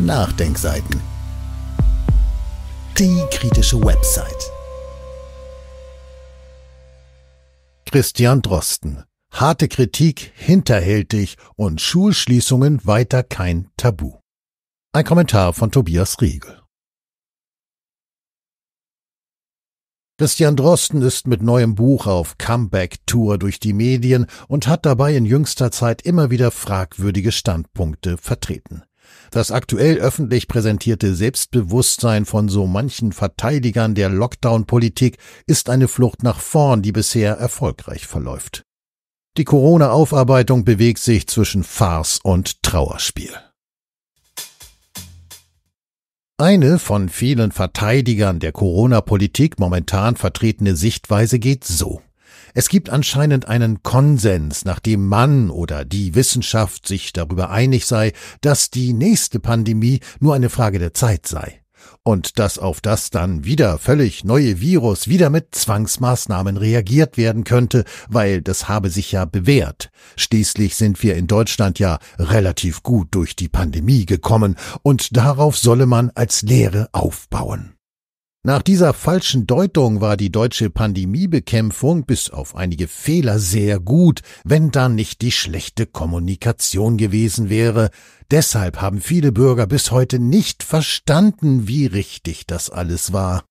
Nachdenkseiten. Die kritische Website. Christian Drosten. Harte Kritik hinterhältig und Schulschließungen weiter kein Tabu. Ein Kommentar von Tobias Riegel. Christian Drosten ist mit neuem Buch auf Comeback-Tour durch die Medien und hat dabei in jüngster Zeit immer wieder fragwürdige Standpunkte vertreten. Das aktuell öffentlich präsentierte Selbstbewusstsein von so manchen Verteidigern der Lockdown-Politik ist eine Flucht nach vorn, die bisher erfolgreich verläuft. Die Corona-Aufarbeitung bewegt sich zwischen Farce und Trauerspiel. Eine von vielen Verteidigern der Corona-Politik momentan vertretene Sichtweise geht so. Es gibt anscheinend einen Konsens, nachdem man oder die Wissenschaft sich darüber einig sei, dass die nächste Pandemie nur eine Frage der Zeit sei. Und dass auf das dann wieder völlig neue Virus wieder mit Zwangsmaßnahmen reagiert werden könnte, weil das habe sich ja bewährt. Schließlich sind wir in Deutschland ja relativ gut durch die Pandemie gekommen, und darauf solle man als Lehre aufbauen. Nach dieser falschen Deutung war die deutsche Pandemiebekämpfung bis auf einige Fehler sehr gut, wenn da nicht die schlechte Kommunikation gewesen wäre. Deshalb haben viele Bürger bis heute nicht verstanden, wie richtig das alles war.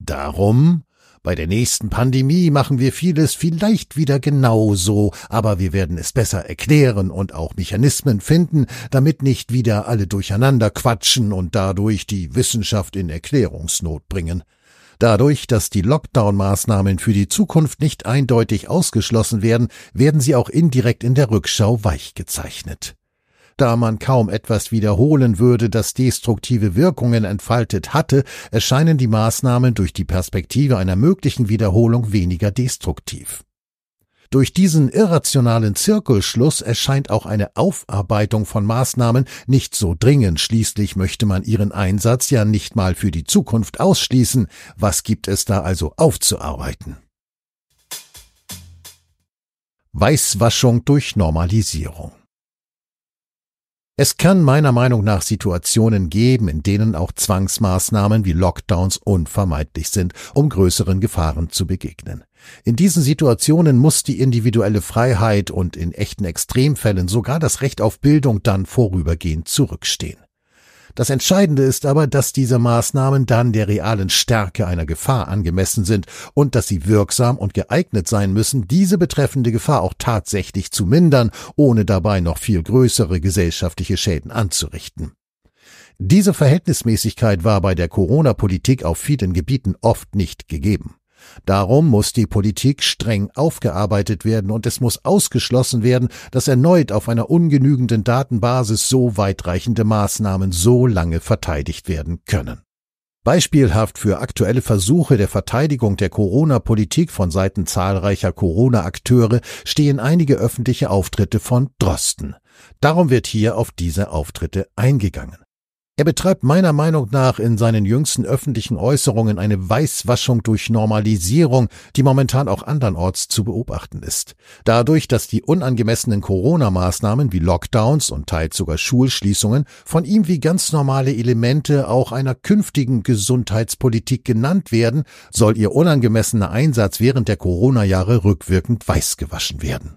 Darum bei der nächsten Pandemie machen wir vieles vielleicht wieder genauso, aber wir werden es besser erklären und auch Mechanismen finden, damit nicht wieder alle durcheinander quatschen und dadurch die Wissenschaft in Erklärungsnot bringen. Dadurch, dass die Lockdown-Maßnahmen für die Zukunft nicht eindeutig ausgeschlossen werden, werden sie auch indirekt in der Rückschau weichgezeichnet da man kaum etwas wiederholen würde, das destruktive Wirkungen entfaltet hatte, erscheinen die Maßnahmen durch die Perspektive einer möglichen Wiederholung weniger destruktiv. Durch diesen irrationalen Zirkelschluss erscheint auch eine Aufarbeitung von Maßnahmen nicht so dringend. Schließlich möchte man ihren Einsatz ja nicht mal für die Zukunft ausschließen. Was gibt es da also aufzuarbeiten? Weißwaschung durch Normalisierung es kann meiner Meinung nach Situationen geben, in denen auch Zwangsmaßnahmen wie Lockdowns unvermeidlich sind, um größeren Gefahren zu begegnen. In diesen Situationen muss die individuelle Freiheit und in echten Extremfällen sogar das Recht auf Bildung dann vorübergehend zurückstehen. Das Entscheidende ist aber, dass diese Maßnahmen dann der realen Stärke einer Gefahr angemessen sind und dass sie wirksam und geeignet sein müssen, diese betreffende Gefahr auch tatsächlich zu mindern, ohne dabei noch viel größere gesellschaftliche Schäden anzurichten. Diese Verhältnismäßigkeit war bei der Corona-Politik auf vielen Gebieten oft nicht gegeben. Darum muss die Politik streng aufgearbeitet werden und es muss ausgeschlossen werden, dass erneut auf einer ungenügenden Datenbasis so weitreichende Maßnahmen so lange verteidigt werden können. Beispielhaft für aktuelle Versuche der Verteidigung der Corona-Politik von Seiten zahlreicher Corona-Akteure stehen einige öffentliche Auftritte von Drosten. Darum wird hier auf diese Auftritte eingegangen. Er betreibt meiner Meinung nach in seinen jüngsten öffentlichen Äußerungen eine Weißwaschung durch Normalisierung, die momentan auch andernorts zu beobachten ist. Dadurch, dass die unangemessenen Corona-Maßnahmen wie Lockdowns und teils sogar Schulschließungen von ihm wie ganz normale Elemente auch einer künftigen Gesundheitspolitik genannt werden, soll ihr unangemessener Einsatz während der Corona-Jahre rückwirkend weiß gewaschen werden.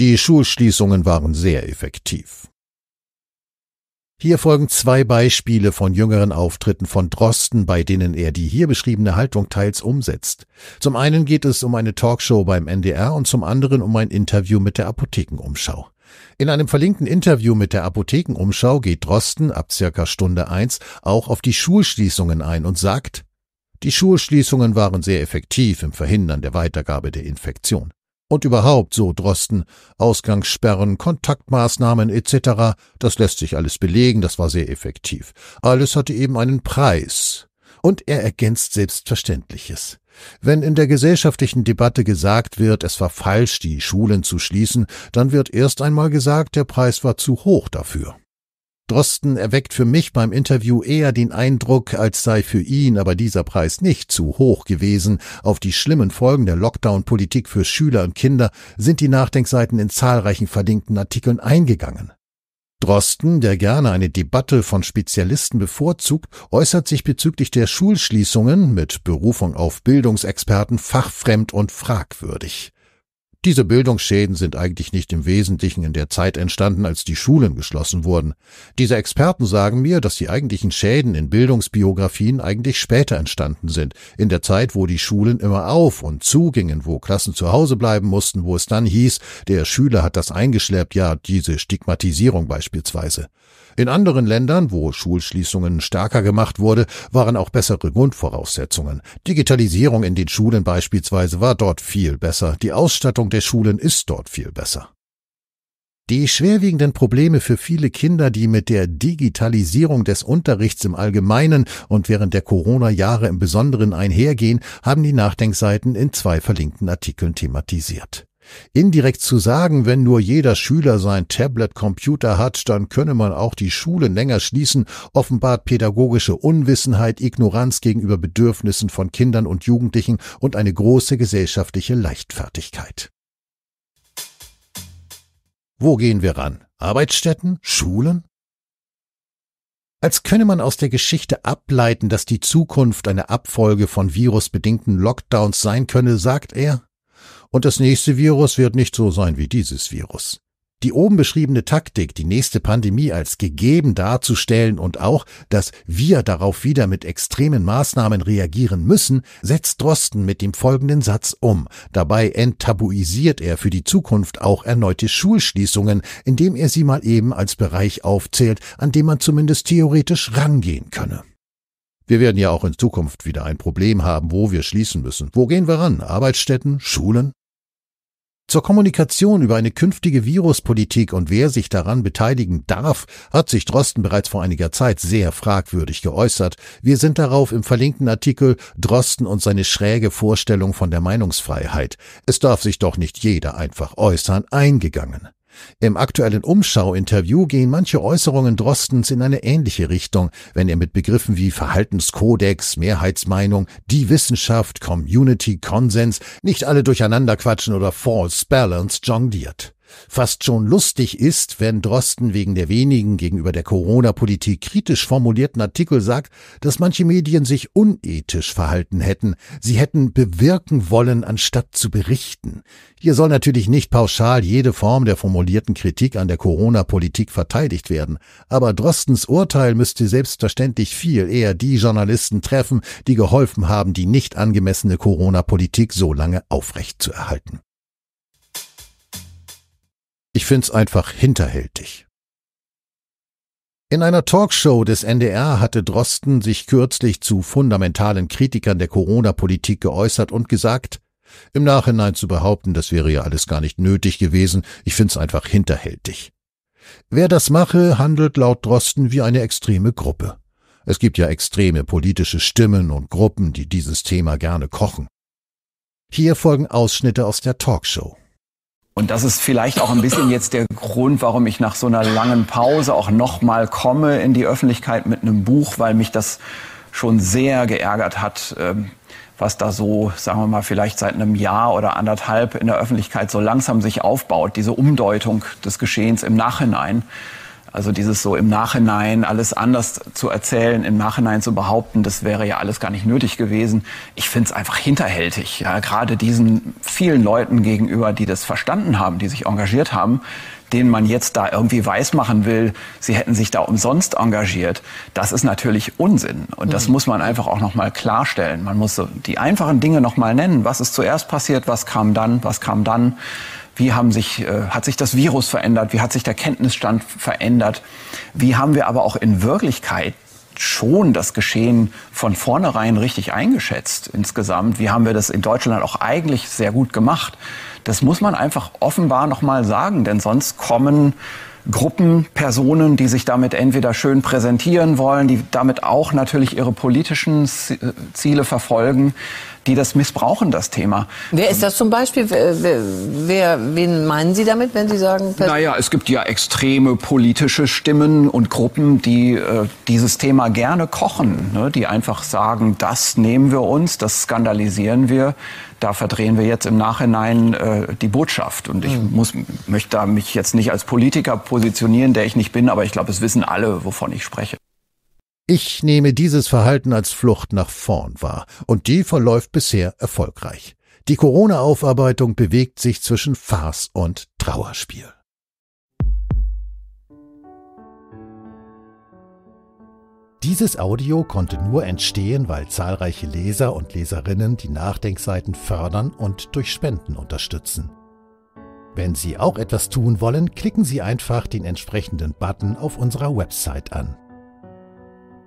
Die Schulschließungen waren sehr effektiv. Hier folgen zwei Beispiele von jüngeren Auftritten von Drosten, bei denen er die hier beschriebene Haltung teils umsetzt. Zum einen geht es um eine Talkshow beim NDR und zum anderen um ein Interview mit der Apothekenumschau. In einem verlinkten Interview mit der Apothekenumschau geht Drosten ab circa Stunde 1 auch auf die Schulschließungen ein und sagt, die Schulschließungen waren sehr effektiv im Verhindern der Weitergabe der Infektion. Und überhaupt so Drosten, Ausgangssperren, Kontaktmaßnahmen etc., das lässt sich alles belegen, das war sehr effektiv. Alles hatte eben einen Preis. Und er ergänzt Selbstverständliches. Wenn in der gesellschaftlichen Debatte gesagt wird, es war falsch, die Schulen zu schließen, dann wird erst einmal gesagt, der Preis war zu hoch dafür. Drosten erweckt für mich beim Interview eher den Eindruck, als sei für ihn aber dieser Preis nicht zu hoch gewesen. Auf die schlimmen Folgen der Lockdown-Politik für Schüler und Kinder sind die Nachdenkseiten in zahlreichen verlinkten Artikeln eingegangen. Drosten, der gerne eine Debatte von Spezialisten bevorzugt, äußert sich bezüglich der Schulschließungen mit Berufung auf Bildungsexperten fachfremd und fragwürdig. Diese Bildungsschäden sind eigentlich nicht im Wesentlichen in der Zeit entstanden, als die Schulen geschlossen wurden. Diese Experten sagen mir, dass die eigentlichen Schäden in Bildungsbiografien eigentlich später entstanden sind, in der Zeit, wo die Schulen immer auf und zugingen, wo Klassen zu Hause bleiben mussten, wo es dann hieß, der Schüler hat das eingeschleppt, ja, diese Stigmatisierung beispielsweise. In anderen Ländern, wo Schulschließungen stärker gemacht wurde, waren auch bessere Grundvoraussetzungen. Digitalisierung in den Schulen beispielsweise war dort viel besser. Die Ausstattung der Schulen ist dort viel besser. Die schwerwiegenden Probleme für viele Kinder, die mit der Digitalisierung des Unterrichts im Allgemeinen und während der Corona-Jahre im Besonderen einhergehen, haben die Nachdenkseiten in zwei verlinkten Artikeln thematisiert. Indirekt zu sagen, wenn nur jeder Schüler sein Tablet-Computer hat, dann könne man auch die Schulen länger schließen, offenbart pädagogische Unwissenheit, Ignoranz gegenüber Bedürfnissen von Kindern und Jugendlichen und eine große gesellschaftliche Leichtfertigkeit. Wo gehen wir ran? Arbeitsstätten? Schulen? Als könne man aus der Geschichte ableiten, dass die Zukunft eine Abfolge von virusbedingten Lockdowns sein könne, sagt er, und das nächste Virus wird nicht so sein wie dieses Virus. Die oben beschriebene Taktik, die nächste Pandemie als gegeben darzustellen und auch, dass wir darauf wieder mit extremen Maßnahmen reagieren müssen, setzt Drosten mit dem folgenden Satz um. Dabei enttabuisiert er für die Zukunft auch erneute Schulschließungen, indem er sie mal eben als Bereich aufzählt, an dem man zumindest theoretisch rangehen könne. Wir werden ja auch in Zukunft wieder ein Problem haben, wo wir schließen müssen. Wo gehen wir ran? Arbeitsstätten? Schulen? Zur Kommunikation über eine künftige Viruspolitik und wer sich daran beteiligen darf, hat sich Drosten bereits vor einiger Zeit sehr fragwürdig geäußert. Wir sind darauf im verlinkten Artikel Drosten und seine schräge Vorstellung von der Meinungsfreiheit. Es darf sich doch nicht jeder einfach äußern eingegangen. Im aktuellen Umschau-Interview gehen manche Äußerungen Drostens in eine ähnliche Richtung, wenn er mit Begriffen wie Verhaltenskodex, Mehrheitsmeinung, die Wissenschaft, Community, Konsens nicht alle durcheinanderquatschen oder False Balance jongliert. Fast schon lustig ist, wenn Drosten wegen der wenigen gegenüber der Corona-Politik kritisch formulierten Artikel sagt, dass manche Medien sich unethisch verhalten hätten. Sie hätten bewirken wollen, anstatt zu berichten. Hier soll natürlich nicht pauschal jede Form der formulierten Kritik an der Corona-Politik verteidigt werden. Aber Drostens Urteil müsste selbstverständlich viel eher die Journalisten treffen, die geholfen haben, die nicht angemessene Corona-Politik so lange aufrechtzuerhalten. Ich find's einfach hinterhältig. In einer Talkshow des NDR hatte Drosten sich kürzlich zu fundamentalen Kritikern der Corona-Politik geäußert und gesagt, im Nachhinein zu behaupten, das wäre ja alles gar nicht nötig gewesen, ich find's einfach hinterhältig. Wer das mache, handelt laut Drosten wie eine extreme Gruppe. Es gibt ja extreme politische Stimmen und Gruppen, die dieses Thema gerne kochen. Hier folgen Ausschnitte aus der Talkshow. Und das ist vielleicht auch ein bisschen jetzt der Grund, warum ich nach so einer langen Pause auch nochmal komme in die Öffentlichkeit mit einem Buch, weil mich das schon sehr geärgert hat, ähm, was da so, sagen wir mal, vielleicht seit einem Jahr oder anderthalb in der Öffentlichkeit so langsam sich aufbaut, diese Umdeutung des Geschehens im Nachhinein. Also dieses so im Nachhinein alles anders zu erzählen, im Nachhinein zu behaupten, das wäre ja alles gar nicht nötig gewesen. Ich finde es einfach hinterhältig. Ja, gerade diesen vielen Leuten gegenüber, die das verstanden haben, die sich engagiert haben, denen man jetzt da irgendwie weismachen will, sie hätten sich da umsonst engagiert. Das ist natürlich Unsinn. Und das mhm. muss man einfach auch nochmal klarstellen. Man muss so die einfachen Dinge nochmal nennen. Was ist zuerst passiert? Was kam dann? Was kam dann? Wie haben sich, äh, hat sich das Virus verändert? Wie hat sich der Kenntnisstand verändert? Wie haben wir aber auch in Wirklichkeit schon das Geschehen von vornherein richtig eingeschätzt insgesamt? Wie haben wir das in Deutschland auch eigentlich sehr gut gemacht? Das muss man einfach offenbar nochmal sagen, denn sonst kommen Gruppen, Personen, die sich damit entweder schön präsentieren wollen, die damit auch natürlich ihre politischen Ziele verfolgen, die das missbrauchen, das Thema. Wer ist das zum Beispiel? Wer, wer, wen meinen Sie damit, wenn Sie sagen? Naja, es gibt ja extreme politische Stimmen und Gruppen, die äh, dieses Thema gerne kochen, ne? die einfach sagen, das nehmen wir uns, das skandalisieren wir, da verdrehen wir jetzt im Nachhinein äh, die Botschaft. Und ich hm. muss, möchte da mich jetzt nicht als Politiker positionieren, der ich nicht bin, aber ich glaube, es wissen alle, wovon ich spreche. Ich nehme dieses Verhalten als Flucht nach vorn wahr, und die verläuft bisher erfolgreich. Die Corona-Aufarbeitung bewegt sich zwischen Farce und Trauerspiel. Dieses Audio konnte nur entstehen, weil zahlreiche Leser und Leserinnen die Nachdenkseiten fördern und durch Spenden unterstützen. Wenn Sie auch etwas tun wollen, klicken Sie einfach den entsprechenden Button auf unserer Website an.